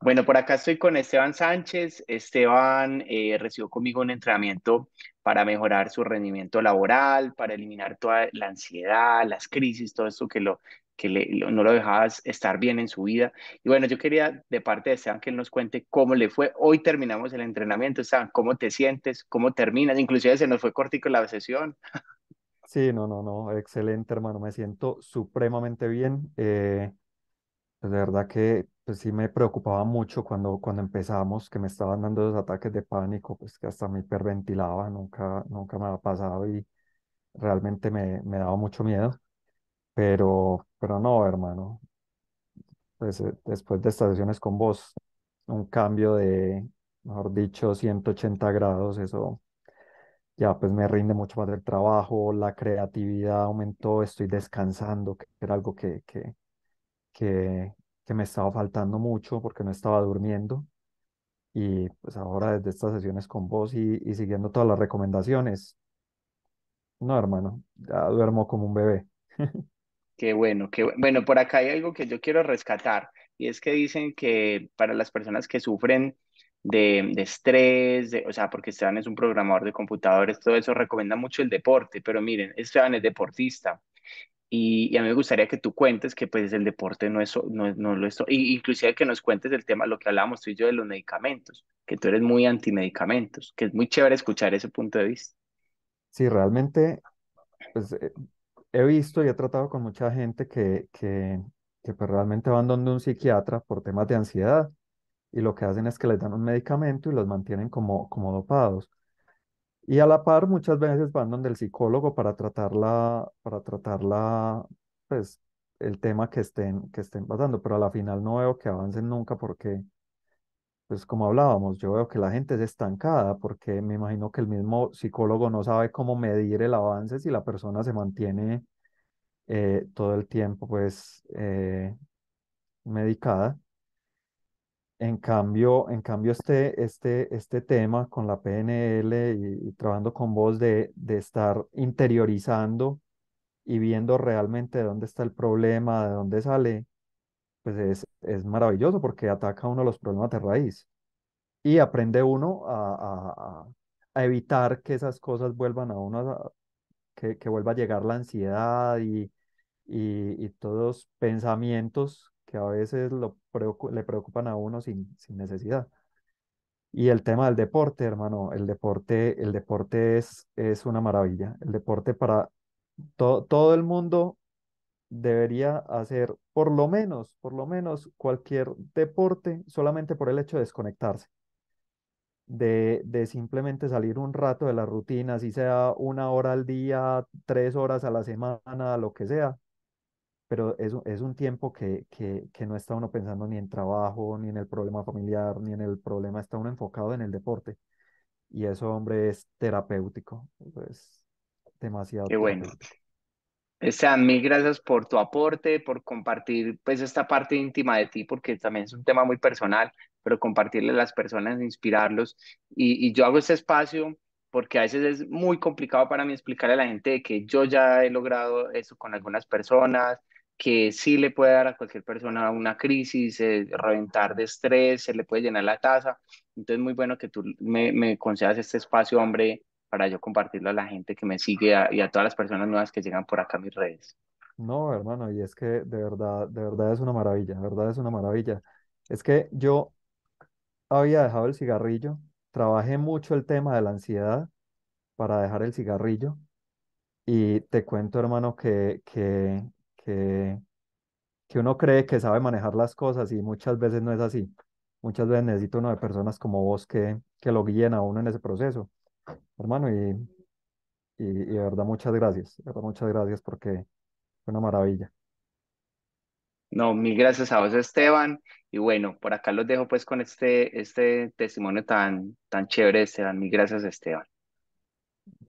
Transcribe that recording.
Bueno, por acá estoy con Esteban Sánchez. Esteban eh, recibió conmigo un entrenamiento para mejorar su rendimiento laboral, para eliminar toda la ansiedad, las crisis, todo eso que lo que no lo dejabas estar bien en su vida. Y bueno, yo quería de parte de Esteban que nos cuente cómo le fue. Hoy terminamos el entrenamiento, Esteban, ¿cómo te sientes? ¿Cómo terminas? Inclusive se nos fue cortico la sesión. Sí, no, no, no, excelente hermano, me siento supremamente bien. Eh, pues de verdad que pues sí me preocupaba mucho cuando, cuando empezamos, que me estaban dando esos ataques de pánico, pues que hasta me hiperventilaba, nunca, nunca me había pasado y realmente me, me daba mucho miedo. Pero, pero no, hermano, pues, eh, después de estas sesiones con vos, un cambio de, mejor dicho, 180 grados, eso ya pues me rinde mucho más el trabajo, la creatividad aumentó, estoy descansando, que era algo que, que que, que me estaba faltando mucho porque no estaba durmiendo. Y pues ahora desde estas sesiones con vos y, y siguiendo todas las recomendaciones, no, hermano, ya duermo como un bebé. Qué bueno, qué bueno. por acá hay algo que yo quiero rescatar y es que dicen que para las personas que sufren de, de estrés, o sea, porque Esteban es un programador de computadores, todo eso recomienda mucho el deporte, pero miren, Esteban es deportista y, a mí me gustaría que tú cuentes que pues el deporte no es, no, no lo es, y, inclusive que nos cuentes el tema, lo que hablábamos tú y yo de los medicamentos, que tú eres muy anti medicamentos, que es muy chévere escuchar ese punto de vista. Sí, realmente, pues eh, he visto y he tratado con mucha gente que, que, que pues, realmente van donde un psiquiatra por temas de ansiedad y lo que hacen es que les dan un medicamento y los mantienen como, como dopados. Y a la par muchas veces van donde el psicólogo para tratarla, para tratarla, pues el tema que estén, que estén pasando, pero a la final no veo que avancen nunca porque, pues como hablábamos, yo veo que la gente es estancada porque me imagino que el mismo psicólogo no sabe cómo medir el avance si la persona se mantiene eh, todo el tiempo pues eh, medicada. En cambio, en cambio este, este, este tema con la PNL y, trabajando con vos de, de, estar interiorizando y viendo realmente dónde está el problema, de dónde sale, pues es, maravilloso porque ataca uno los problemas de raíz y aprende uno a, evitar que esas cosas vuelvan a uno, que, vuelva a llegar la ansiedad y, y, y todos los pensamientos que a veces le preocupan a uno sin, necesidad. Y el tema del deporte, hermano, el deporte, el deporte es, es una maravilla. El deporte para todo el mundo debería hacer por lo menos, por lo menos cualquier deporte solamente por el hecho de desconectarse. De, de simplemente salir un rato de la rutina, si sea una hora al día, tres horas a la semana, lo que sea, pero es, es un tiempo que, que, que, no está uno pensando ni en trabajo, ni en el problema familiar, ni en el problema, está uno enfocado en el deporte. Y eso, hombre, es terapéutico, pues demasiado. Qué bueno. Sean mil gracias por tu aporte, por compartir pues esta parte íntima de ti, porque también es un tema muy personal, pero compartirle a las personas, inspirarlos. Y, y yo hago este espacio porque a veces es muy complicado para mí explicarle a la gente que yo ya he logrado eso con algunas personas, que sí le puede dar a cualquier persona una crisis, eh, reventar de estrés, se le puede llenar la taza. Entonces, muy bueno que tú me, me concedas este espacio, hombre, para yo compartirlo a la gente que me sigue y a todas las personas nuevas que llegan por acá a mis redes. No, hermano, y es que de verdad, de verdad es una maravilla, de verdad es una maravilla. Es que yo había dejado el cigarrillo, trabajé mucho el tema de la ansiedad para dejar el cigarrillo y te cuento, hermano, que, que, que, que uno cree que sabe manejar las cosas y muchas veces no es así. Muchas veces necesita uno de personas como vos que, que lo guíen a uno en ese proceso, hermano. Y, y, de verdad, muchas gracias. De verdad, muchas gracias porque fue una maravilla. No, mil gracias a vos, Esteban. Y bueno, por acá los dejo pues con este, este testimonio tan, tan chévere, Esteban. Mil gracias, Esteban.